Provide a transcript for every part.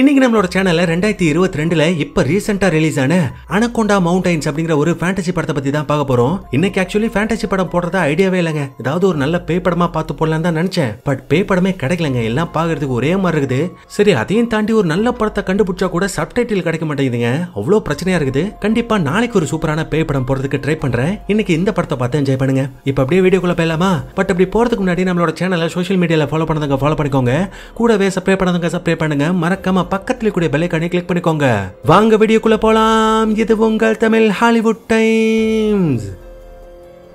இன்னைக்கு நம்மளோட சேனல்ல ரெண்டாயிரத்தி இருபத்தி ரெண்டுல இப்ப ரீசெண்டா ரிலீஸ் ஆன அனகொண்டா மவுண்டைன்ஸ் அப்படிங்கிற ஒரு ஃபேண்டசி படத்தை பத்தி தான் பார்க்க போறோம் இன்னைக்கு ஆக்சுவலி ஃபேண்டசி படம் போடுறதா ஐடியாவே இல்லைங்க ஏதாவது ஒரு நல்ல பேய் படமா பார்த்து போடலாம் தான் நினைச்சேன் பட் பேய் படமே கிடைக்கலங்க எல்லாம் பாக்குறதுக்கு ஒரே மாதிரி இருக்குது சரி அதையும் தாண்டி ஒரு நல்ல படத்தை கண்டுபிடிச்சா கூட சப்டைட்டில் கிடைக்க மாட்டேங்குதுங்க அவ்வளோ பிரச்சனையா இருக்குது கண்டிப்பா நாளைக்கு ஒரு சூப்பரான பேய் படம் போறதுக்கு ட்ரை பண்றேன் இன்னைக்கு இந்த படத்தை பார்த்து என்ஜாய் பண்ணுங்க இப்ப அப்படியே வீடியோக்குள்ள போயலாமா பட் அப்படி போறதுக்கு முன்னாடி நம்மளோட சேனலை சோஷியல் மீடியால ஃபாலோ பண்ணதுங்க ஃபாலோ பண்ணிக்கோங்க கூடவே சப்ஸ்கிரைப் பண்ணதுங்க சப்ஸ்கிரைப் பண்ணுங்க மறக்காம மறக்காம பக்கத்துல கூடிய பெல்லைக்கானே கிளிக் பண்ணிக்கோங்க வாங்க வீடியோக்குள்ள போலாம் இது உங்கள் தமிழ் ஹாலிவுட் டைம்ஸ்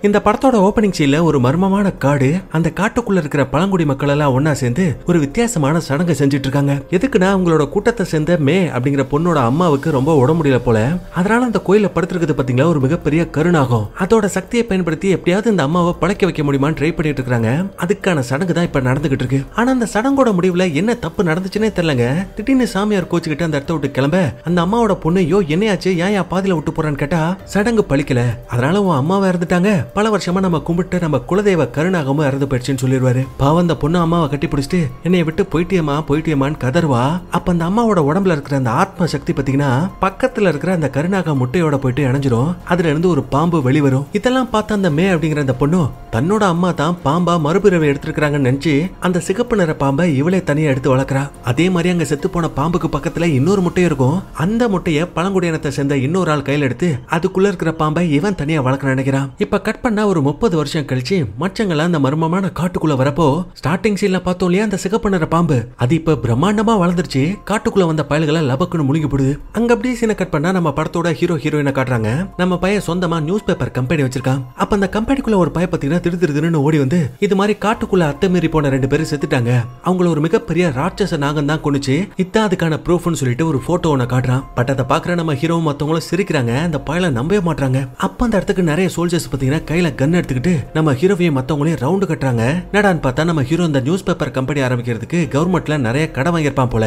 இந்த படத்தோட ஓப்பனிங் சீல ஒரு மர்மமான காடு அந்த காட்டுக்குள்ள இருக்கிற பழங்குடி மக்கள் எல்லாம் ஒன்னா சேர்ந்து ஒரு வித்தியாசமான சடங்கு செஞ்சுட்டு இருக்காங்க எதுக்குன்னா அவங்களோட கூட்டத்தை சேர்ந்த மே அப்படிங்கிற பொண்ணோட அம்மாவுக்கு ரொம்ப உடம்புடியல போல அதனால அந்த கோயில படுத்திருக்கிறது பாத்தீங்களா ஒரு மிகப்பெரிய கருணாகும் அதோட சக்தியை பயன்படுத்தி எப்படியாவது இந்த அம்மாவை பழக்க வைக்க முடியுமான்னு ட்ரை பண்ணிட்டு இருக்காங்க அதுக்கான சடங்கு தான் இப்ப நடந்துகிட்டு இருக்கு ஆனா அந்த சடங்கோட முடிவுல என்ன தப்பு நடந்துச்சுன்னே தெரியலங்க திடீர்னு சாமியார் கோச்சுக்கிட்டு அந்த இடத்த விட்டு கிளம்ப அந்த அம்மாவோட பொண்ணு யோ என்னையாச்சு ஏன் பாதியில விட்டு போறான்னு கேட்டா சடங்கு பழிக்கல அதனால உன் அம்மாவை இறந்துட்டாங்க பல வருஷமா நம்ம கும்பிட்டு நம்ம குலதெய்வ கருணாகமும் இறந்து போயிடுச்சுன்னு சொல்லிடுவாரு பாவம் அந்த பொண்ணு அம்மாவை கட்டி பிடிச்சிட்டு என்னைய விட்டு போயிட்டியம்மா போயிட்டியம்மான்னு கதர்வா அப்ப அந்த அம்மாவோட உடம்புல இருக்கிற அந்த ஆத்ம சக்தி பாத்தீங்கன்னா பக்கத்துல இருக்கிற அந்த கருணாக முட்டையோட போயிட்டு இணைஞ்சிரும் அதுல இருந்து ஒரு பாம்பு வெளிவரும் இதெல்லாம் பார்த்த அந்த மே அப்படிங்கிற அந்த பொண்ணு தன்னோட அம்மா தான் பாம்பா மறுபிறவை எடுத்திருக்கிறாங்கன்னு நினைச்சு அந்த சிகப்பு நிற பாம்பை இவளே தனியா எடுத்து வளர்க்குறா அதே மாதிரி அங்க செத்து போன பாம்புக்கு பக்கத்துல இன்னொரு முட்டை இருக்கும் அந்த முட்டையை பழங்குடியினத்தை சேர்ந்த இன்னொரு ஆள் கையில் எடுத்து அதுக்குள்ள இருக்கிற பாம்பை இவன் தனியா வளர்க்க நினைக்கிறான் இப்ப கட் பண்ணால் ஒரு முப்பது வருஷம் கழிச்சு மச்சங்களாக அந்த மர்மமான காட்டுக்குள்ளே வரப்போ ஸ்டார்டிங் சீனில் பார்த்தோம் இல்லையா அந்த சிகப்பு நிற பாம்பு அது இப்போ பிரம்மாண்டமாக வளர்ந்துருச்சு காட்டுக்குள்ளே வந்த பயல்களை லபக்குன்னு போடுது அங்கே அப்படியே சீனை கட் பண்ணால் நம்ம படத்தோட ஹீரோ ஹீரோயினை காட்டுறாங்க நம்ம பையன் சொந்தமாக நியூஸ் பேப்பர் கம்பெனி வச்சிருக்கான் அப்போ அந்த கம்பெனிக்குள்ளே ஒரு பையன் பார்த்தீங்கன்னா திரு திருன்னு ஓடி வந்து இது மாதிரி காட்டுக்குள்ளே அத்தமீறி போன ரெண்டு பேரும் செத்துட்டாங்க அவங்கள ஒரு மிகப்பெரிய ராட்சச நாகம் தான் கொண்டுச்சு இத்தான் அதுக்கான ப்ரூஃப்னு சொல்லிட்டு ஒரு போட்டோ ஒன்று காட்டுறான் பட் அதை பார்க்குற நம்ம ஹீரோ மற்றவங்களும் சிரிக்கிறாங்க அந்த பயலை நம்பவே மாட்டாங்க அப்போ அந்த இடத்துக்கு நிறைய சோல்ஜர்ஸ் பார்த்தீங்கன்னா கையில கன் எடுத்துக்கிட்டு நம்ம ஹீரோவையும் மத்தவங்களையும் ரவுண்டு கட்டுறாங்க என்னடான்னு பார்த்தா நம்ம ஹீரோ இந்த நியூஸ் பேப்பர் கம்பெனி ஆரம்பிக்கிறதுக்கு கவர்மெண்ட்ல நிறைய கடன் வாங்கியிருப்பான் போல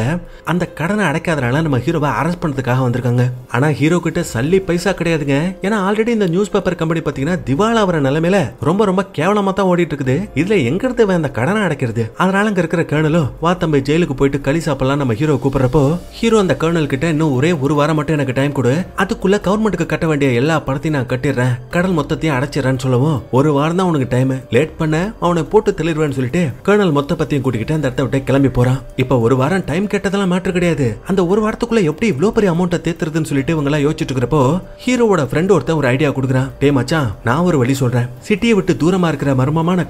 அந்த கடனை அடைக்காதனால நம்ம ஹீரோவை அரெஸ்ட் பண்ணதுக்காக வந்திருக்காங்க ஆனா ஹீரோ கிட்ட சல்லி பைசா கிடையாதுங்க ஏன்னா ஆல்ரெடி இந்த நியூஸ் பேப்பர் கம்பெனி பாத்தீங்கன்னா திவால் ஆகிற நிலைமையில ரொம்ப ரொம்ப கேவலமா தான் ஓடிட்டு இருக்குது இதுல எங்க இருந்து அந்த கடனை அடைக்கிறது அதனால அங்க இருக்கிற கேர்னலும் வா தம்பி ஜெயிலுக்கு போயிட்டு களி சாப்பிடலாம் நம்ம ஹீரோ கூப்பிடுறப்போ ஹீரோ அந்த கேர்னல் கிட்ட இன்னும் ஒரே ஒரு வாரம் மட்டும் எனக்கு டைம் கொடு அதுக்குள்ள கவர்மெண்ட்டுக்கு கட்ட வேண்டிய எல்லா பணத்தையும் நான் கட்டிடுறேன் கடல் மொத்தத்தையும் அடைச்சிடுறேன் வரேன்னு சொல்லவும் ஒரு வாரம் தான் உனக்கு டைம் லேட் பண்ண அவனை போட்டு சொல்லிட்டு கர்னல் மொத்த பத்தியும் கூட்டிக்கிட்டு அந்த இடத்த விட்டு கிளம்பி போறான் ஒரு வாரம் டைம் கேட்டதெல்லாம் கிடையாது அந்த ஒரு வாரத்துக்குள்ள எப்படி பெரிய அமௌண்ட்டை தேத்துறதுன்னு சொல்லிட்டு இவங்க எல்லாம் யோசிச்சுட்டு இருக்கிறப்போ ஹீரோவோட ஃப்ரெண்ட் ஒருத்தன் ஒரு ஐடியா கொடுக்குறான் டே மச்சான் நான் ஒரு வழி சொல்றேன் சிட்டியை விட்டு தூரமா இருக்கிற மர்மமான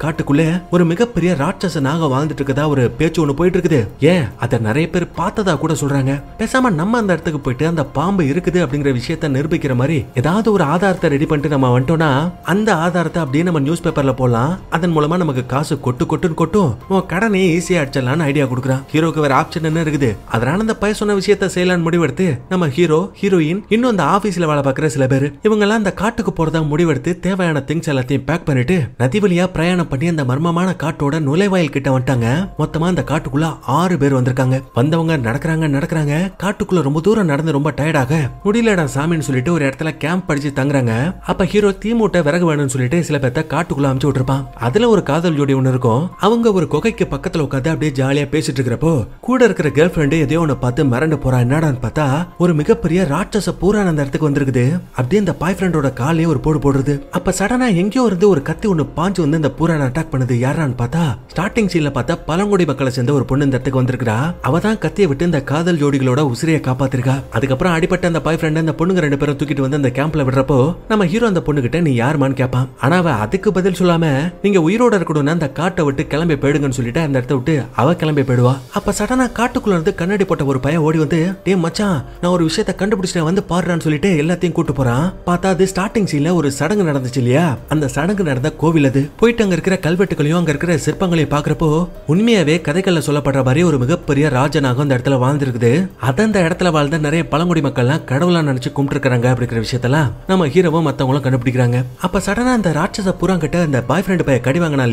ஒரு மிகப்பெரிய ராட்சச வாழ்ந்துட்டு இருக்கதா ஒரு பேச்சு ஒன்று போயிட்டு இருக்குது ஏன் அதை நிறைய பேர் பார்த்ததா கூட சொல்றாங்க பேசாம நம்ம அந்த இடத்துக்கு போயிட்டு அந்த பாம்பு இருக்குது அப்படிங்கிற விஷயத்த நிரூபிக்கிற மாதிரி ஏதாவது ஒரு ஆதாரத்தை ரெடி பண்ணிட்டு நம்ம வந்துட்டோம்னா அந்த ஆதாரத்தை அப்படியே நம்ம நியூஸ் பேப்பர்ல போடலாம் அதன் மூலமா நமக்கு காசு கொட்டு கொட்டுன்னு கொட்டும் உன் கடனே ஈஸியா அடிச்சிடலாம்னு ஐடியா கொடுக்குறான் ஹீரோக்கு வேற ஆப்ஷன் என்ன இருக்குது அதனால அந்த பய சொன்ன விஷயத்த செய்யலாம்னு முடிவெடுத்து நம்ம ஹீரோ ஹீரோயின் இன்னும் அந்த ஆபீஸ்ல வேலை பார்க்குற சில பேர் இவங்க எல்லாம் அந்த காட்டுக்கு போறதா முடிவெடுத்து தேவையான திங்ஸ் எல்லாத்தையும் பேக் பண்ணிட்டு நதி வழியா பிரயாணம் பண்ணி அந்த மர்மமான காட்டோட நுழைவாயில் கிட்ட வந்துட்டாங்க மொத்தமா அந்த காட்டுக்குள்ள ஆறு பேர் வந்திருக்காங்க வந்தவங்க நடக்கிறாங்க நடக்கிறாங்க காட்டுக்குள்ள ரொம்ப தூரம் நடந்து ரொம்ப டயர்டாக முடியலடா சாமின்னு சொல்லிட்டு ஒரு இடத்துல கேம்ப் படிச்சு தங்குறாங்க அப்ப ஹீரோ தீமூட்ட விறகு வேணும் போறேன்னு சொல்லிட்டு சில பேர்த்த காட்டுக்குள்ள அமுச்சு விட்டுருப்பான் அதுல ஒரு காதல் ஜோடி ஒன்று இருக்கும் அவங்க ஒரு குகைக்கு பக்கத்துல உட்காந்து அப்படியே ஜாலியா பேசிட்டு இருக்கிறப்போ கூட இருக்கிற கேர்ள் ஃப்ரெண்டு எதையோ ஒன்று பார்த்து மிரண்டு போறா என்னடான்னு பார்த்தா ஒரு மிகப்பெரிய ராட்சச பூரா அந்த இடத்துக்கு வந்திருக்குது அப்படியே அந்த பாய் ஃப்ரெண்டோட காலே ஒரு போடு போடுறது அப்ப சடனா எங்கேயோ இருந்து ஒரு கத்தி ஒன்று பாஞ்சு வந்து இந்த பூரான அட்டாக் பண்ணுது யாரான்னு பார்த்தா ஸ்டார்டிங் சீன்ல பார்த்தா பழங்குடி மக்களை சேர்ந்த ஒரு பொண்ணு இந்த இடத்துக்கு வந்திருக்கிறா அவ தான் கத்தியை விட்டு இந்த காதல் ஜோடிகளோட உசிரியை காப்பாத்திருக்கா அதுக்கப்புறம் அடிப்பட்ட அந்த பாய் ஃப்ரெண்ட் அந்த பொண்ணுங்க ரெண்டு பேரும் தூக்கிட்டு வந்து அந்த கேம்ப்ல விடுறப்போ நம்ம ஹீரோ அந்த பொண்ணுகிட்ட நீ யாருமான்னு கேப்ப கேட்பான் ஆனா அவ அதுக்கு பதில் சொல்லாம நீங்க உயிரோட இருக்கணும்னா அந்த காட்டை விட்டு கிளம்பி போயிடுங்கன்னு சொல்லிட்டு அந்த இடத்த விட்டு அவ கிளம்பி போயிடுவா அப்ப சடனா காட்டுக்குள்ள இருந்து கண்ணாடி போட்ட ஒரு பையன் ஓடி வந்து டே மச்சான் நான் ஒரு விஷயத்த கண்டுபிடிச்சிட்டேன் வந்து பாடுறான்னு சொல்லிட்டு எல்லாத்தையும் கூட்டு போறான் பார்த்தா அது ஸ்டார்டிங் சீன்ல ஒரு சடங்கு நடந்துச்சு இல்லையா அந்த சடங்கு நடந்த கோவில் அது போயிட்டு அங்க இருக்கிற கல்வெட்டுகளையும் அங்க இருக்கிற சிற்பங்களையும் பாக்குறப்போ உண்மையாவே கதைகள்ல சொல்லப்படுற மாதிரி ஒரு மிகப்பெரிய ராஜனாக அந்த இடத்துல வாழ்ந்துருக்குது அது அந்த இடத்துல வாழ்ந்த நிறைய பழங்குடி மக்கள்லாம் கடவுளா நினைச்சு கும்பிட்டு இருக்கிறாங்க அப்படிங்கிற விஷயத்தெல்லாம் நம்ம ஹீரோவும் மத்தவங்களும் கண்டுபிடிக்கிறாங்க அப்ப சடன் ஆனால் அந்த ராட்சச புறாங்கிட்ட அந்த பாய் ஃப்ரெண்டு பைய கடி வாங்கினா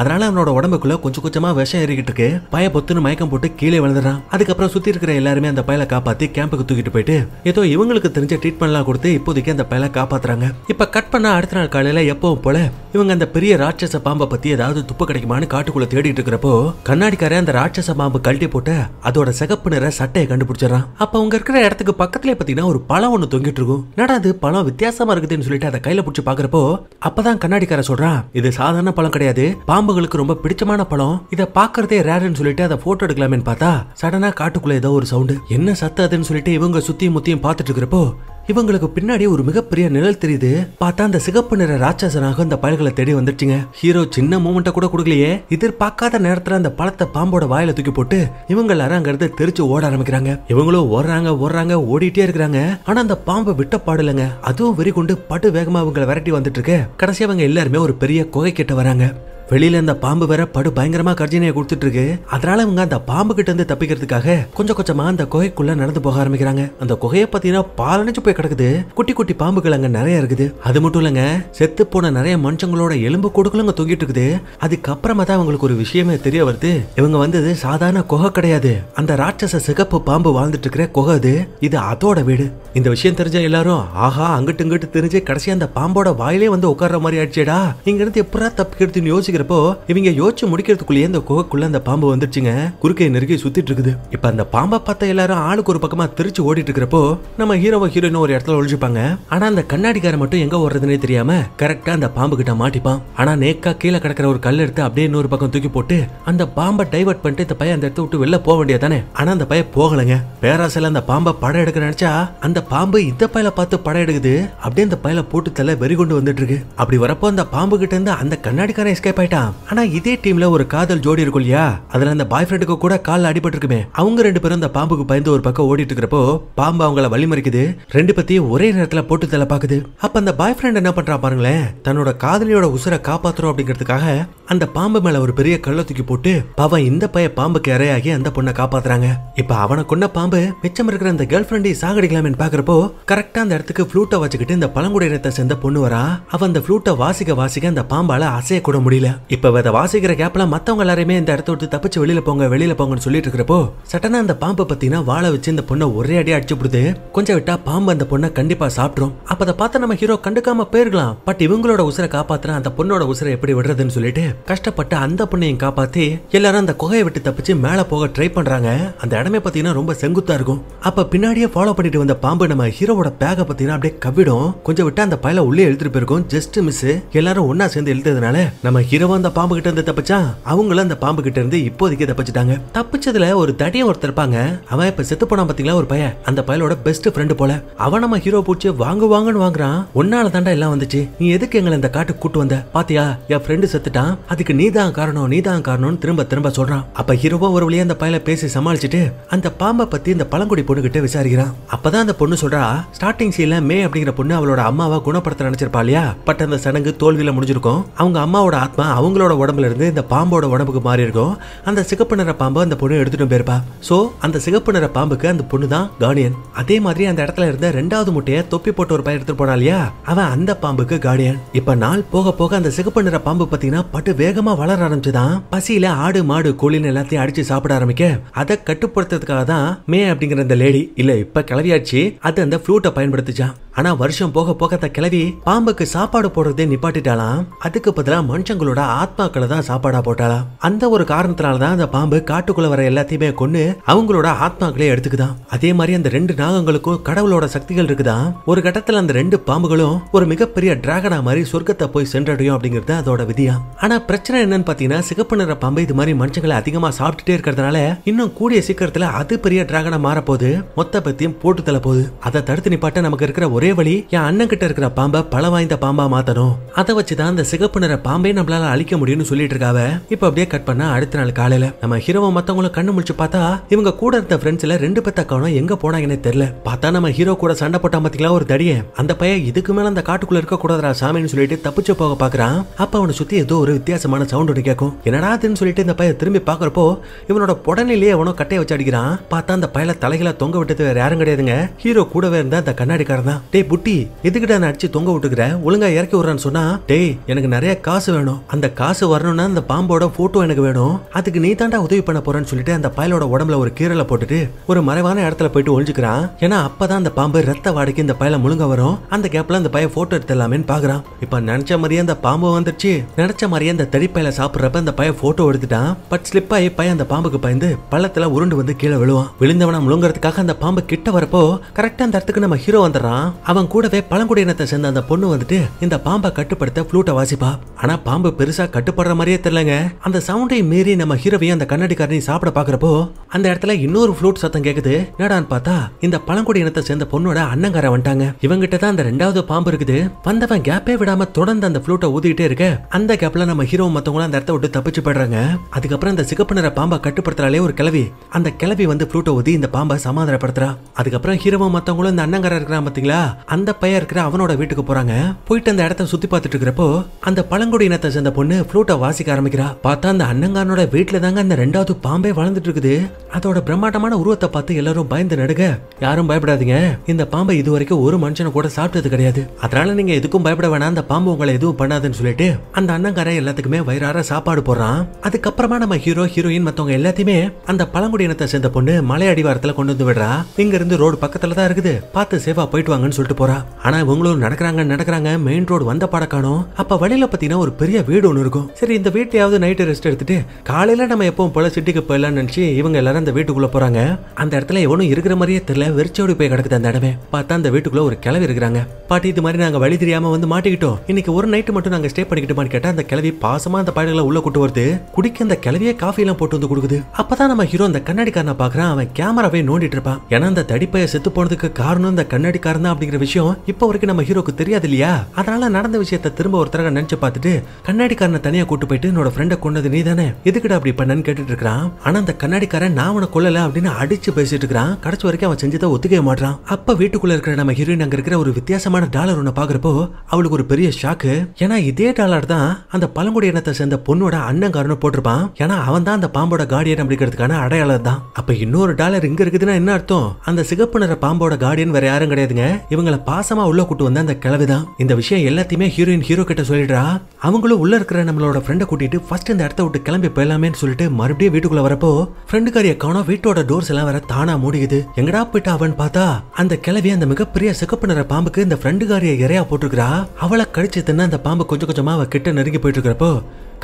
அதனால அவனோட உடம்புக்குள்ள கொஞ்சம் கொஞ்சமா விஷம் ஏறிக்கிட்டு இருக்கு பைய பொத்துன்னு மயக்கம் போட்டு கீழே விழுந்துறான் அதுக்கப்புறம் சுத்தி இருக்கிற எல்லாருமே அந்த பயலை காப்பாத்தி கேம்புக்கு தூக்கிட்டு போயிட்டு ஏதோ இவங்களுக்கு தெரிஞ்ச ட்ரீட்மெண்ட்லாம் கொடுத்து இப்போதைக்கு அந்த பயலை காப்பாத்துறாங்க இப்ப கட் பண்ண அடுத்த நாள் காலையில எப்பவும் போல இவங்க அந்த பெரிய ராட்சச பாம்பை பத்தி ஏதாவது துப்பு கிடைக்குமான்னு காட்டுக்குள்ள தேடிட்டு இருக்கிறப்போ கண்ணாடிக்காரன் அந்த ராட்சச பாம்பு கழட்டி போட்டு அதோட சிகப்பு நிற சட்டையை கண்டுபிடிச்சிடறான் அப்ப அவங்க இருக்கிற இடத்துக்கு பக்கத்துல பாத்தீங்கன்னா ஒரு பழம் ஒன்று தொங்கிட்டு இருக்கும் என்னடா அது பழம் வித்தியாசமா இருக்குதுன்னு சொல்லிட்டு அதை கையில பிடிச்சி பாக்குறப்போ அப்பதான் கண்ணாடிக்கார சொல்றான் இது சாதாரண பழம் கிடையாது பாம்புகளுக்கு ரொம்ப பிடிச்சமான பழம் இதை பாக்குறதே ரேர்னு சொல்லிட்டு அதை போட்டோ எடுக்கலாமேன்னு பார்த்தா சடனா காட்டுக்குள்ள ஏதோ ஒரு சவுண்டு என்ன சத்து அதுன்னு சொல்லிட்டு இவங்க சுத்தியும் முத்தியும் பாத்துட்டு இருக்கிறப்போ இவங்களுக்கு பின்னாடி ஒரு மிகப்பெரிய நிழல் தெரியுது பார்த்தா அந்த சிகப்பு நிற ராட்சசனாக அந்த பயல்களை தேடி வந்துருச்சுங்க ஹீரோ சின்ன மூமெண்ட்டை கூட கொடுக்கலையே எதிர்பார்க்காத நேரத்துல அந்த பழத்தை பாம்போட வாயில தூக்கி போட்டு இவங்க எல்லாரும் அங்கிருந்து தெரிச்சு ஓட ஆரம்பிக்கிறாங்க இவங்களும் ஓடுறாங்க ஓடுறாங்க ஓடிட்டே இருக்கிறாங்க ஆனா அந்த பாம்பு விட்ட பாடலங்க அதுவும் வெறி கொண்டு படு வேகமா இவங்களை விரட்டி வந்துட்டு இருக்கு கடைசியா அவங்க எல்லாருமே ஒரு பெரிய குகை கிட்ட வராங்க வெளியில அந்த பாம்பு வேற படு பயங்கரமா கர்ஜனையை கொடுத்துட்டு இருக்கு அதனால இவங்க அந்த பாம்பு கிட்ட இருந்து தப்பிக்கிறதுக்காக கொஞ்சம் கொஞ்சமா அந்த குகைக்குள்ள நடந்து போக ஆரம்பிக்கிறாங்க அந்த குகையை பாத்தீங்கன்னா பாலனைச்சு போய் கிடக்குது குட்டி குட்டி பாம்புகள் அங்க நிறைய இருக்குது அது மட்டும் இல்லங்க செத்து போன நிறைய மனுஷங்களோட எலும்பு கொடுக்கலும் அங்க இருக்குது அதுக்கப்புறமா தான் அவங்களுக்கு ஒரு விஷயமே தெரிய வருது இவங்க வந்தது சாதாரண குகை கிடையாது அந்த ராட்சச சிகப்பு பாம்பு வாழ்ந்துட்டு இருக்கிற குகை அது இது அதோட வீடு இந்த விஷயம் தெரிஞ்ச எல்லாரும் ஆஹா அங்கிட்டு இங்கிட்டு தெரிஞ்சு கடைசி அந்த பாம்போட வாயிலே வந்து உட்கார்ற மாதிரி ஆயிடுச்சேடா இங்க இருந்து எப்படா தப்பிக்கிறதுன்னு யோசிக்க யோசிக்கிறப்போ இவங்க யோசிச்சு முடிக்கிறதுக்குள்ளேயே இந்த குகைக்குள்ள அந்த பாம்பு வந்துருச்சுங்க குறுக்கே நெருக்கி சுத்திட்டு இருக்குது இப்ப அந்த பாம்பை பார்த்த எல்லாரும் ஆளுக்கு ஒரு பக்கமா திருச்சு ஓடிட்டு இருக்கிறப்போ நம்ம ஹீரோவோ ஹீரோயினோ ஒரு இடத்துல ஒழிச்சுப்பாங்க ஆனா அந்த கண்ணாடிக்கார மட்டும் எங்க ஓடுறதுனே தெரியாம கரெக்டா அந்த பாம்பு கிட்ட மாட்டிப்பான் ஆனா நேக்கா கீழே கிடக்கிற ஒரு கல் எடுத்து அப்படியே இன்னொரு பக்கம் தூக்கி போட்டு அந்த பாம்பை டைவர்ட் பண்ணிட்டு இந்த பையன் அந்த இடத்த விட்டு வெளில போக வேண்டியது தானே ஆனா அந்த பையன் போகலங்க பேராசையில அந்த பாம்பை படம் எடுக்க நினைச்சா அந்த பாம்பு இந்த பையில பார்த்து படம் எடுக்குது அப்படியே அந்த பையில போட்டு தலை வெறி கொண்டு வந்துட்டு இருக்கு அப்படி வரப்போ அந்த பாம்பு கிட்ட இருந்து அந்த கண்ணாடிக்காரன் எஸ்கேப் ஆயிட்டான் ஆனா இதே டீம்ல ஒரு காதல் ஜோடி இருக்கும் இல்லையா அதுல அந்த பாய் ஃப்ரெண்டுக்கு கூட காலில் அடிபட்டு இருக்குமே அவங்க ரெண்டு பேரும் அந்த பாம்புக்கு பயந்து ஒரு பக்கம் ஓடிட்டு இருக்கிறப்போ பாம்பு அவங்கள வழிமறிக்குது ரெண்டு பத்தியும் ஒரே நேரத்துல போட்டு தலை பாக்குது அப்ப அந்த பாய் ஃப்ரெண்ட் என்ன பண்றான் பாருங்களேன் தன்னோட காதலியோட உசுரை காப்பாத்துறோம் அப்படிங்கிறதுக்காக அந்த பாம்பு மேல ஒரு பெரிய கல்லை தூக்கி போட்டு பவன் இந்த பைய பாம்புக்கு இரையாகி அந்த பொண்ணை காப்பாத்துறாங்க இப்ப அவனை கொண்ட பாம்பு மிச்சம் இருக்கிற அந்த கேர்ள் ஃப்ரெண்டை சாகடிக்கலாம்னு பாக்குறப்போ கரெக்டா அந்த இடத்துக்கு ஃப்ளூட்டை வச்சுக்கிட்டு இந்த பழங்குடியினத்தை சேர்ந்த பொண்ணு வரா அவன் அந்த ஃப்ளூட்டை வாசிக்க வாசிக்க அந்த பாம்பால அசைய கூட முடியல இப்ப அத வாசிக்கிற கேப்ல மத்தவங்க எல்லாருமே இந்த இடத்த விட்டு தப்பிச்சு வெளியில போங்க வெளியில போங்கன்னு சொல்லிட்டு இருக்கிறப்போ சட்டனா அந்த பாம்பை பார்த்தீங்கன்னா வாழ வச்சு இந்த பொண்ணை ஒரே அடியா அடிச்சு விடுது கொஞ்சம் விட்டா பாம்பு அந்த பொண்ணை கண்டிப்பா சாப்பிடும் அப்ப அதை பார்த்தா நம்ம ஹீரோ கண்டுக்காம போயிருக்கலாம் பட் இவங்களோட உசுரை காப்பாத்தினா அந்த பொண்ணோட உசுரை எப்படி விடுறதுன்னு சொல்லிட்டு கஷ்டப்பட்டு அந்த பொண்ணையும் காப்பாத்தி எல்லாரும் அந்த குகையை விட்டு தப்பிச்சு மேல போக ட்ரை பண்றாங்க அந்த இடமே பாத்தீங்கன்னா ரொம்ப செங்குத்தா இருக்கும் அப்ப பின்னாடியே ஃபாலோ பண்ணிட்டு வந்த பாம்பு நம்ம ஹீரோட பேக பாத்தீங்கன்னா அப்படியே கவிடும் கொஞ்சம் விட்டா அந்த பயல உள்ளே எழுதிட்டு போயிருக்கும் ஜஸ்ட் மிஸ் எல்லாரும் ஒன்னா சேர்ந்து எழுதுறதுனால நம்ம ஹீரோ வேகமா அந்த பாம்பு கிட்ட இருந்து தப்பிச்சான் அவங்களும் அந்த பாம்பு கிட்ட இருந்து இப்போதைக்கு தப்பிச்சிட்டாங்க தப்பிச்சதுல ஒரு தடிய ஒருத்தர் இருப்பாங்க அவன் இப்ப செத்து போனா பாத்தீங்களா ஒரு பையன் அந்த பையலோட பெஸ்ட் ஃப்ரெண்டு போல அவன் நம்ம ஹீரோ பூச்சி வாங்கு வாங்கன்னு வாங்குறான் உன்னால தாண்டா எல்லாம் வந்துச்சு நீ எதுக்கு எங்களை இந்த காட்டுக்கு கூட்டு வந்த பாத்தியா என் ஃப்ரெண்டு செத்துட்டான் அதுக்கு நீ தான் காரணம் நீ தான் காரணம்னு திரும்ப திரும்ப சொல்றான் அப்ப ஹீரோவா ஒரு வழியா அந்த பையல பேசி சமாளிச்சுட்டு அந்த பாம்பை பத்தி இந்த பழங்குடி கிட்ட விசாரிக்கிறான் அப்பதான் அந்த பொண்ணு சொல்றா ஸ்டார்டிங் சீல மே அப்படிங்கிற பொண்ணு அவளோட அம்மாவை குணப்படுத்த நினைச்சிருப்பா இல்லையா பட் அந்த சடங்கு தோல்வியில முடிஞ்சிருக்கும் அவங்க அம்மாவோட ஆத்மா அவங்களோட உடம்புல இருந்து இந்த பாம்போட உடம்புக்கு மாறி இருக்கும் அந்த சிகப்பு நிற பாம்பை அந்த பொண்ணு எடுத்துட்டு போயிருப்பா ஸோ அந்த சிகப்பு நிற பாம்புக்கு அந்த பொண்ணு தான் கார்டியன் அதே மாதிரி அந்த இடத்துல இருந்த ரெண்டாவது முட்டையை தொப்பி போட்டு ஒரு பையன் எடுத்துட்டு போனா இல்லையா அவன் அந்த பாம்புக்கு கார்டியன் இப்ப நாள் போக போக அந்த சிகப்பு நிற பாம்பு பாத்தீங்கன்னா பட்டு வேகமா வளர ஆரம்பிச்சுதான் பசியில ஆடு மாடு கோழின்னு எல்லாத்தையும் அடிச்சு சாப்பிட ஆரம்பிக்க அதை கட்டுப்படுத்துறதுக்காக தான் மே அப்படிங்கிற அந்த லேடி இல்ல இப்ப கிளவியாச்சு அது அந்த ஃப்ளூட்டை பயன்படுத்திச்சான் ஆனா வருஷம் போக போக அந்த கிளவி பாம்புக்கு சாப்பாடு போடுறதே நிப்பாட்டிட்டாலாம் அதுக்கு பதிலா மனுஷங்களோட ஆத்மாக்களை தான் சாப்பாடா போட்டாலாம் அந்த ஒரு காரணத்தினாலதான் அந்த பாம்பு காட்டுக்குள்ள வர எல்லாத்தையுமே கொண்டு அவங்களோட ஆத்மாக்களே எடுத்துக்குதான் அதே மாதிரி அந்த ரெண்டு நாகங்களுக்கும் கடவுளோட சக்திகள் இருக்குதான் ஒரு கட்டத்துல அந்த ரெண்டு பாம்புகளும் ஒரு மிகப்பெரிய டிராகனா மாதிரி சொர்க்கத்தை போய் சென்றடையும் அப்படிங்கிறது அதோட விதியா ஆனா பிரச்சனை என்னன்னு பாத்தீங்கன்னா சிகப்பு நிற பாம்பு இது மாதிரி மனுஷங்களை அதிகமா சாப்பிட்டுட்டே இருக்கிறதுனால இன்னும் கூடிய சீக்கிரத்துல அது பெரிய டிராகனா போது மொத்த பத்தியும் போட்டு தள்ள போகுது அதை தடுத்து நிப்பாட்ட நமக்கு இருக்கிற ஒரு ஒரே வழி என் அண்ணன் கிட்ட இருக்கிற பாம்பை பல வாய்ந்த பாம்பா மாத்தணும் அதை வச்சுதான் அந்த சிகப்பு நிற பாம்பே நம்மளால அழிக்க முடியும்னு சொல்லிட்டு இருக்காவ இப்ப அப்படியே கட் பண்ண அடுத்த நாள் காலையில நம்ம ஹீரோவை மத்தவங்களும் கண்ணு முடிச்சு பார்த்தா இவங்க கூட இருந்த ஃப்ரெண்ட்ஸ்ல ரெண்டு பேத்த கவனம் எங்க போனாங்கன்னு தெரியல பார்த்தா நம்ம ஹீரோ கூட சண்டை போட்டா பாத்தீங்களா ஒரு தடியே அந்த பையன் இதுக்கு மேல அந்த காட்டுக்குள்ள இருக்க கூடாதா சாமின்னு சொல்லிட்டு தப்பிச்சு போக பாக்குறான் அப்ப அவனை சுத்தி ஏதோ ஒரு வித்தியாசமான சவுண்ட் ஒன்று கேட்கும் என்னடா அதுன்னு சொல்லிட்டு இந்த பையன் திரும்பி பாக்குறப்போ இவனோட புடனிலேயே அவனோ கட்டையை வச்சு அடிக்கிறான் பார்த்தா அந்த பையல தலைகளை தொங்க விட்டது வேற யாரும் கிடையாதுங்க ஹீரோ கூடவே இருந்தா அந்த கண்ணாடிக்காரன் தான் டேய் புட்டி எதுக்கிட்ட நான் அடிச்சு தொங்க விட்டுக்கிறேன் ஒழுங்கா இறக்கி விடுறான்னு சொன்னா டேய் எனக்கு நிறைய காசு வேணும் அந்த காசு வரணும்னா அந்த பாம்போட போட்டோ எனக்கு வேணும் அதுக்கு நீ தாண்டா உதவி பண்ண போறேன்னு சொல்லிட்டு அந்த பயலோட உடம்புல ஒரு கீரலை போட்டுட்டு ஒரு மறைவான இடத்துல போயிட்டு ஒழிஞ்சுக்கிறான் ஏன்னா அப்பதான் அந்த பாம்பு ரத்த வாடகை இந்த பயல முழுங்க வரும் அந்த கேப்ல அந்த பைய போட்டோ எடுத்துடலாமேன்னு பாக்குறான் இப்ப நினைச்ச மாதிரியே அந்த பாம்பு வந்துருச்சு நினைச்ச மாதிரியே அந்த தடிப்பையில சாப்பிடுறப்ப அந்த பைய போட்டோ எடுத்துட்டான் பட் ஸ்லிப் ஆகி பையன் அந்த பாம்புக்கு பயந்து பள்ளத்துல உருண்டு வந்து கீழே விழுவான் விழுந்தவனா முழுங்கறதுக்காக அந்த பாம்பு கிட்ட வரப்போ கரெக்டா அந்த இடத்துக்கு நம்ம ஹீரோ வந்துடுறான் அவன் கூடவே பழங்குடியினத்தை சேர்ந்த அந்த பொண்ணு வந்துட்டு இந்த பாம்பை கட்டுப்படுத்த ஃப்ளூட்டை வாசிப்பா ஆனா பாம்பு பெருசா கட்டுப்படுற மாதிரியே தெரியலங்க அந்த சவுண்டை மீறி நம்ம ஹீரோவையும் அந்த கண்ணாடிக்காரனையும் சாப்பிட பாக்குறப்போ அந்த இடத்துல இன்னொரு ஃப்ளூட் சத்தம் கேக்குது என்னடான்னு பார்த்தா இந்த பழங்குடியினத்தை சேர்ந்த பொண்ணோட அண்ணங்கார வந்துட்டாங்க இவங்கிட்ட தான் அந்த ரெண்டாவது பாம்பு இருக்குது வந்தவன் கேப்பே விடாம தொடர்ந்து அந்த ஃப்ளூட்டை ஊதிட்டே இருக்க அந்த கேப்ல நம்ம ஹீரோ மத்தவங்களும் அந்த இடத்த விட்டு தப்பிச்சு போயிடுறாங்க அதுக்கப்புறம் அந்த சிகப்பு நிற பாம்பை கட்டுப்படுத்துறாலே ஒரு கிளவி அந்த கிளவி வந்து ஃப்ளூட்டை ஊதி இந்த பாம்பை சமாதானப்படுத்துறா அதுக்கப்புறம் ஹீரோவும் மத்தவங்களும் இந்த அண்ணங்கார இருக்கிறான் பாத்தீங்களா அந்த பையன் இருக்கிற அவனோட வீட்டுக்கு போறாங்க போயிட்டு அந்த இடத்த சுத்தி பார்த்துட்டு இருக்கிறப்போ அந்த பழங்குடி இனத்தை சேர்ந்த பொண்ணு ஃப்ளூட்டை வாசிக்க ஆரம்பிக்கிறா பார்த்தா அந்த அண்ணங்கானோட வீட்டுல தாங்க அந்த ரெண்டாவது பாம்பே வளர்ந்துட்டு இருக்குது அதோட பிரம்மாண்டமான உருவத்தை பார்த்து எல்லாரும் பயந்து நடுங்க யாரும் பயப்படாதீங்க இந்த பாம்பை இது வரைக்கும் ஒரு மனுஷன கூட சாப்பிட்டது கிடையாது அதனால நீங்க எதுக்கும் பயப்பட வேணாம் அந்த பாம்பு உங்களை எதுவும் பண்ணாதுன்னு சொல்லிட்டு அந்த அண்ணங்கார எல்லாத்துக்குமே வயிறார சாப்பாடு போடுறான் அதுக்கப்புறமா நம்ம ஹீரோ ஹீரோயின் மத்தவங்க எல்லாத்தையுமே அந்த பழங்குடி இனத்தை சேர்ந்த பொண்ணு மலை அடிவாரத்துல கொண்டு வந்து விடுறா இங்க இருந்து ரோடு பக்கத்துல தான் இருக்குது பார்த்து சேவா போயிட்டு வாங்கன்னு சொல்லிட்டு போறா ஆனா இவங்களும் நடக்கிறாங்க நடக்கிறாங்க மெயின் ரோடு வந்த பாட காணும் அப்ப வழியில பாத்தீங்கன்னா ஒரு பெரிய வீடு ஒன்று இருக்கும் சரி இந்த வீட்டையாவது நைட்டு ரெஸ்ட் எடுத்துட்டு காலையில நம்ம எப்பவும் போல சிட்டிக்கு போயிடலாம்னு நினைச்சு இவங்க எல்லாரும் அந்த வீட்டுக்குள்ள போறாங்க அந்த இடத்துல எவனும் இருக்கிற மாதிரியே தெரியல வெறிச்சோடி போய் கிடக்குது அந்த இடமே பார்த்தா அந்த வீட்டுக்குள்ள ஒரு கிளவி இருக்கிறாங்க பாட்டி இது மாதிரி நாங்க வழி தெரியாம வந்து மாட்டிக்கிட்டோம் இன்னைக்கு ஒரு நைட்டு மட்டும் நாங்க ஸ்டே பண்ணிக்கிட்டோமான்னு கேட்டா அந்த கிளவி பாசமா அந்த பயணங்களை உள்ள கூட்டு வருது குடிக்க அந்த கிளவியே காஃபி எல்லாம் போட்டு வந்து கொடுக்குது அப்பதான் நம்ம ஹீரோ அந்த கண்ணாடிக்காரனை பாக்குறான் அவன் கேமராவே நோண்டிட்டு இருப்பான் ஏன்னா அந்த தடிப்பைய செத்து போனதுக்கு காரணம் இந்த கண்ணாடிக்காரன் தான் அப்படிங்கிற அப்படிங்கிற விஷயம் இப்போ வரைக்கும் நம்ம ஹீரோக்கு தெரியாது இல்லையா அதனால நடந்த விஷயத்த திரும்ப ஒருத்தரக நினைச்சு பார்த்துட்டு கண்ணாடிக்காரனை தனியா கூட்டு போயிட்டு என்னோட ஃப்ரெண்ட கொண்டது நீ தானே எதுக்குடா அப்படி பண்ணன்னு கேட்டுட்டு இருக்கிறான் ஆனா அந்த கண்ணாடிக்காரன் நான் உன கொல்லல அப்படின்னு அடிச்சு பேசிட்டு இருக்கிறான் கடைசி வரைக்கும் அவன் செஞ்சதை ஒத்துக்கவே மாட்டான் அப்ப வீட்டுக்குள்ள இருக்கிற நம்ம ஹீரோயின் அங்க இருக்கிற ஒரு வித்தியாசமான டாலர் ஒன்று பாக்குறப்போ அவளுக்கு ஒரு பெரிய ஷாக்கு ஏன்னா இதே டாலர் தான் அந்த பழங்குடி இனத்தை சேர்ந்த பொண்ணோட அண்ணங்காரனும் போட்டிருப்பான் ஏன்னா அவன் தான் அந்த பாம்போட கார்டியன் அப்படிங்கிறதுக்கான அடையாளம் தான் அப்ப இன்னொரு டாலர் இங்க இருக்குதுன்னா என்ன அர்த்தம் அந்த சிகப்பு நிற பாம்போட கார்டியன் வேற யாரும் கிடையாதுங்க இவங்களை பாசமா உள்ள கூட்டு வந்த அந்த கிழவிதான் தான் இந்த விஷயம் எல்லாத்தையுமே ஹீரோயின் ஹீரோ கிட்ட சொல்லிடுறா அவங்களும் உள்ள இருக்கிற நம்மளோட ஃப்ரெண்டை கூட்டிட்டு ஃபர்ஸ்ட் இந்த இடத்த விட்டு கிளம்பி போயலாமேன்னு சொல்லிட்டு மறுபடியும் வீட்டுக்குள்ள வரப்போ ஃப்ரெண்டுக்காரிய காணோம் வீட்டோட டோர்ஸ் எல்லாம் வர தானா மூடிக்குது எங்கடா போயிட்டு அவன் பார்த்தா அந்த கிழவி அந்த மிகப்பெரிய சிகப்பு நிற பாம்புக்கு இந்த ஃப்ரெண்டுக்காரிய இறையா போட்டிருக்கிறா அவளை கடிச்சு தின்னு அந்த பாம்பு கொஞ்சம் கொஞ்சமா அவ கிட்ட நெருங்கி போயிட்டு இருக்கிறப்போ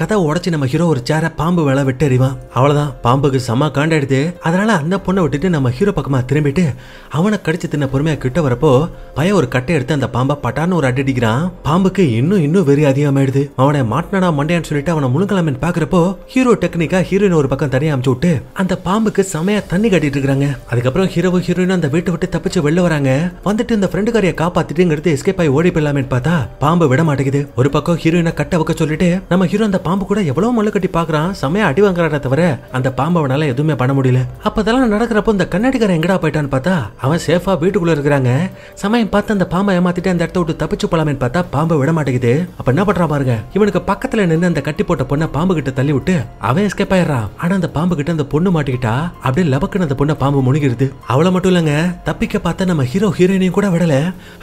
கதை உடச்சி நம்ம ஹீரோ ஒரு சேர பாம்பு வேலை விட்டு அறிவான் அவ்வளவுதான் பாம்புக்கு செம்ம காண்டாயிடுது அதனால அந்த பொண்ணை விட்டுட்டு நம்ம ஹீரோ பக்கமா திரும்பிட்டு அவனை கடிச்சு தின்ன பொறுமையா கிட்ட வரப்போ பையன் ஒரு கட்டை எடுத்து அந்த பாம்பை பட்டான்னு ஒரு அடிக்கிறான் பாம்புக்கு இன்னும் இன்னும் வெறி அதிகமாயிடுது அவனை மாட்டினடா மண்டையான்னு சொல்லிட்டு அவனை முழுங்கலாமன் பாக்குறப்போ ஹீரோ டெக்னிக்கா ஹீரோயின் ஒரு பக்கம் தனியா அமுச்சு விட்டு அந்த பாம்புக்கு செமையா தண்ணி கட்டிட்டு இருக்காங்க அதுக்கப்புறம் ஹீரோவும் ஹீரோயினும் அந்த வீட்டை விட்டு தப்பிச்சு வெளில வராங்க வந்துட்டு இந்த காரியை காப்பாத்திட்டு எஸ்கேப் ஆகி ஓடி போயிடலாமே பார்த்தா பாம்பு விட மாட்டேங்குது ஒரு பக்கம் ஹீரோயினை கட்ட வைக்க சொல்லிட்டு நம்ம ஹீரோ அந்த பாம்பு கூட எவ்வளவு மல்லு கட்டி பாக்குறான் செமையா அடி வாங்குறாட தவிர அந்த பாம்பு அவனால எதுவுமே பண்ண முடியல அப்ப அதெல்லாம் நடக்கிறப்போ இந்த கண்ணாடிக்காரன் எங்கடா போயிட்டான்னு பார்த்தா அவன் சேஃபா வீட்டுக்குள்ள இருக்கிறாங்க சமயம் பார்த்து அந்த பாம்பை ஏமாத்திட்டு அந்த இடத்த விட்டு தப்பிச்சு போலாமேனு பார்த்தா பாம்பை விட மாட்டேங்குது அப்ப என்ன பண்றான் பாருங்க இவனுக்கு பக்கத்துல நின்று அந்த கட்டி போட்ட பொண்ணை பாம்பு கிட்ட தள்ளி விட்டு அவன் எஸ்கேப் ஆயிடுறான் ஆனா அந்த பாம்பு கிட்ட அந்த பொண்ணு மாட்டிக்கிட்டா அப்படியே லபக்குன்னு அந்த பொண்ணை பாம்பு முழுகிடுது அவ்வளவு மட்டும் இல்லைங்க தப்பிக்க பார்த்தா நம்ம ஹீரோ ஹீரோயினையும் கூட விடல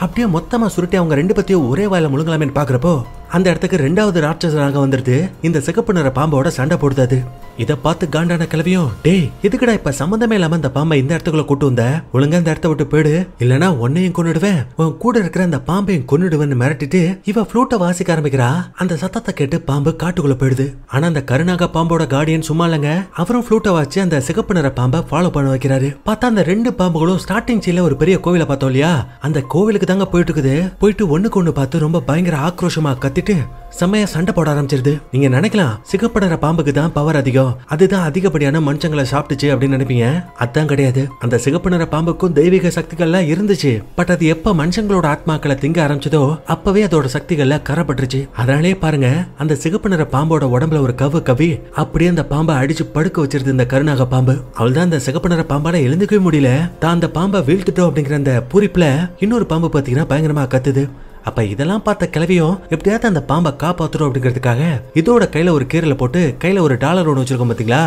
அப்படியே மொத்தமா சுருட்டி அவங்க ரெண்டு பத்தியும் ஒரே வாயில முழுங்கலாமேன்னு பாக்குறப்போ அந்த இடத்துக்கு ரெண்டாவது ராட்சசனாக வந்துடுது இந்த சிகப்பு நிற பாம்போட சண்டை போடுது இதை பார்த்து காண்டான கிழவியும் டே எதுக்குடா இப்ப சம்மந்தமே இல்லாம அந்த பாம்பை இந்த இடத்துக்குள்ள கூட்டு வந்த ஒழுங்கா இந்த இடத்த விட்டு போயிடு இல்லனா உன்னையும் கொண்டுடுவேன் உன் கூட இருக்கிற அந்த பாம்பையும் கொண்டுடுவேன்னு மிரட்டிட்டு இவ ஃப்ளூட்டை வாசிக்க ஆரம்பிக்கிறா அந்த சத்தத்தை கேட்டு பாம்பு காட்டுக்குள்ள போயிடுது ஆனா அந்த கருணாக பாம்போட கார்டியன் சும்மா இல்லைங்க அவரும் ஃப்ளூட்டை வாசி அந்த சிகப்பு நிற பாம்பை ஃபாலோ பண்ண வைக்கிறாரு பார்த்தா அந்த ரெண்டு பாம்புகளும் ஸ்டார்டிங் சீல ஒரு பெரிய கோவில பார்த்தோம் இல்லையா அந்த கோவிலுக்கு தாங்க போயிட்டு இருக்குது போயிட்டு ஒண்ணுக்கு ஒண்ணு பார்த்து ரொம்ப பயங்கர ஆக்ரோஷமா கத்திட்டு செம்மையா சண்டை போட ஆரம்பிச்சிருது நீங்க நினைக்கலாம் சிகப்படுற பாம்புக்கு தான் பவர் அதிகம் அதுதான் அதிகப்படியான மனுஷங்களை சாப்பிட்டுச்சு அப்படின்னு நினைப்பீங்க அதான் கிடையாது அந்த சிகப்பு நிற பாம்புக்கும் தெய்வீக சக்திகள்லாம் இருந்துச்சு பட் அது எப்ப மனுஷங்களோட ஆத்மாக்களை திங்க ஆரம்பிச்சதோ அப்பவே அதோட சக்திகள்ல கரப்பட்டுருச்சு அதனாலே பாருங்க அந்த சிகப்பு நிற பாம்போட உடம்புல ஒரு கவு கவி அப்படியே அந்த பாம்பை அடிச்சு படுக்க வச்சிருது இந்த கருணாக பாம்பு அவள் தான் அந்த சிகப்பு நிற பாம்பால எழுந்துக்கவே முடியல தான் அந்த பாம்பை வீழ்த்துட்டோம் அப்படிங்கிற அந்த பூரிப்புல இன்னொரு பாம்பு பாத்தீங்கன்னா பயங்கரமா கத்துது அப்ப இதெல்லாம் பார்த்த கிளவியும் எப்படியாவது அந்த பாம்பை காப்பாத்துறோம் அப்படிங்கிறதுக்காக இதோட கையில ஒரு கீரல போட்டு கையில ஒரு டாலர் ஒன்று வச்சிருக்கோம் பாத்தீங்களா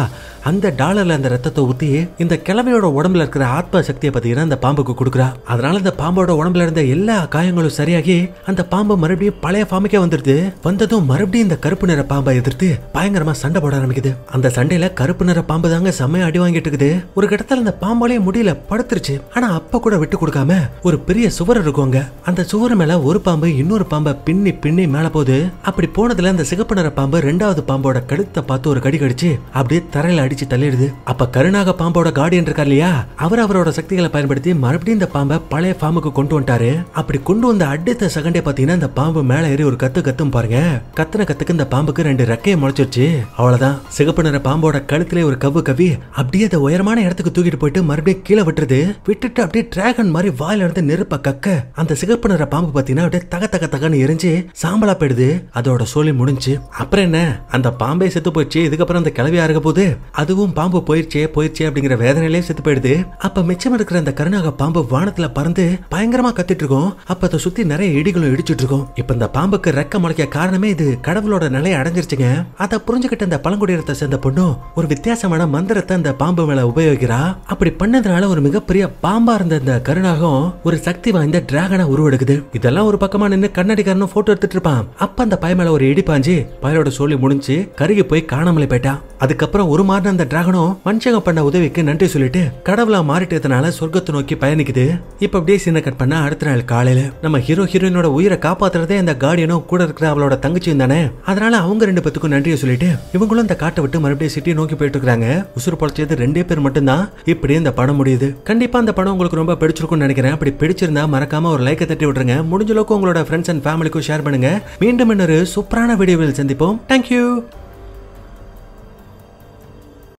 அந்த டாலர்ல அந்த ரத்தத்தை ஊத்தி இந்த கிளவியோட உடம்புல இருக்கிற ஆத்ம சக்தியை பாத்தீங்கன்னா அந்த பாம்புக்கு கொடுக்குறா அதனால அந்த பாம்போட உடம்புல இருந்த எல்லா காயங்களும் சரியாகி அந்த பாம்பு மறுபடியும் பழைய பாம்புக்கே வந்துருது வந்ததும் மறுபடியும் இந்த கருப்பு நிற பாம்பை எதிர்த்து பயங்கரமா சண்டை போட ஆரம்பிக்குது அந்த சண்டையில கருப்பு நிற பாம்பு தாங்க செம்மையா அடி வாங்கிட்டு இருக்குது ஒரு கிட்டத்தில் அந்த பாம்பாலே முடியல படுத்துருச்சு ஆனா அப்ப கூட விட்டு கொடுக்காம ஒரு பெரிய சுவர் இருக்கும் அந்த சுவர் மேல ஒரு பாம்பு இன்னொரு பாம்பை பின்னி பின்னி மேல போகுது அப்படி போனதுல அந்த சிகப்பு நிற பாம்பு ரெண்டாவது பாம்போட கழுத்தை பார்த்து ஒரு கடி கடிச்சு அப்படியே தரையில அடிச்சு தள்ளிடுது அப்ப கருணாக பாம்போட கார்டியன் இருக்கார் இல்லையா அவர் அவரோட சக்திகளை பயன்படுத்தி மறுபடியும் இந்த பாம்பை பழைய ஃபார்முக்கு கொண்டு வந்துட்டாரு அப்படி கொண்டு வந்த அடுத்த செகண்டே பாத்தீங்கன்னா இந்த பாம்பு மேல ஏறி ஒரு கத்து கத்தும் பாருங்க கத்துன கத்துக்கு இந்த பாம்புக்கு ரெண்டு ரெக்கையை முளைச்சிருச்சு அவ்வளவுதான் சிகப்பு நிற பாம்போட கழுத்திலே ஒரு கவ்வு கவி அப்படியே அதை உயரமான இடத்துக்கு தூக்கிட்டு போயிட்டு மறுபடியும் கீழே விட்டுருது விட்டுட்டு அப்படியே டிராகன் மாதிரி வாயில இருந்து நெருப்ப கக்க அந்த சிகப்பு நிற பாம்பு பாத்தீங்கன்னா அப்படியே தக தக தகன்னு எரிஞ்சு சாம்பலா போயிடுது அதோட சோழி முடிஞ்சு அப்புறம் என்ன அந்த பாம்பே செத்து போயிடுச்சு இதுக்கப்புறம் அந்த கிளவியா இருக்க போது அதுவும் பாம்பு போயிடுச்சே போயிடுச்சே அப்படிங்கிற வேதனையிலே செத்து போயிடுது அப்ப மிச்சம் இருக்கிற அந்த கருணாக பாம்பு வானத்துல பறந்து பயங்கரமா கத்திட்டு இருக்கும் அப்ப அதை சுத்தி நிறைய இடிகளும் இடிச்சிட்டு இருக்கும் இப்ப இந்த பாம்புக்கு ரெக்க முளைக்க காரணமே இது கடவுளோட நிலையை அடைஞ்சிருச்சுங்க அதை புரிஞ்சுக்கிட்ட அந்த பழங்குடியரத்தை சேர்ந்த பொண்ணும் ஒரு வித்தியாசமான மந்திரத்தை அந்த பாம்பு மேல உபயோகிக்கிறா அப்படி பண்ணதுனால ஒரு மிகப்பெரிய பாம்பா இருந்த அந்த கருணாகம் ஒரு சக்தி வாய்ந்த டிராகனா உருவெடுக்குது இதெல்லாம் ஒரு பக்கம் பக்கமா நின்று கண்ணடிக்காரனும் போட்டோ எடுத்துட்டு இருப்பான் அப்ப அந்த பய மேல ஒரு இடிப்பாஞ்சு பயலோட சொல்லி முடிஞ்சு கருகி போய் காணாமலே போயிட்டான் அதுக்கப்புறம் ஒரு மாதிரி அந்த டிராகனும் மனுஷங்க பண்ண உதவிக்கு நன்றி சொல்லிட்டு கடவுளா மாறிட்டதுனால சொர்க்கத்தை நோக்கி பயணிக்குது இப்ப அப்படியே சீனை கட் பண்ண அடுத்த நாள் காலையில நம்ம ஹீரோ ஹீரோயினோட உயிரை காப்பாத்துறதே அந்த கார்டியனும் கூட இருக்கிற அவளோட தங்கச்சியும் தானே அதனால அவங்க ரெண்டு பேத்துக்கும் நன்றிய சொல்லிட்டு இவங்களும் அந்த காட்டை விட்டு மறுபடியும் சிட்டி நோக்கி போயிட்டு இருக்காங்க உசுறு பழச்சது ரெண்டே பேர் மட்டும்தான் இப்படி இந்த படம் முடியுது கண்டிப்பா அந்த படம் உங்களுக்கு ரொம்ப பிடிச்சிருக்கும்னு நினைக்கிறேன் அப்படி பிடிச்சிருந்தா மறக்காம ஒரு லைக்கை தட்டி விட்டுருங்க முடிஞ்ச உங்களுக்கும் உங்களோட ஃப்ரெண்ட்ஸ் அண்ட் ஃபேமிலிக்கும் ஷேர் பண்ணுங்க மீண்டும் இன்னொரு சூப்பரான வீடியோவில் சந்திப்போம் தேங்க்யூ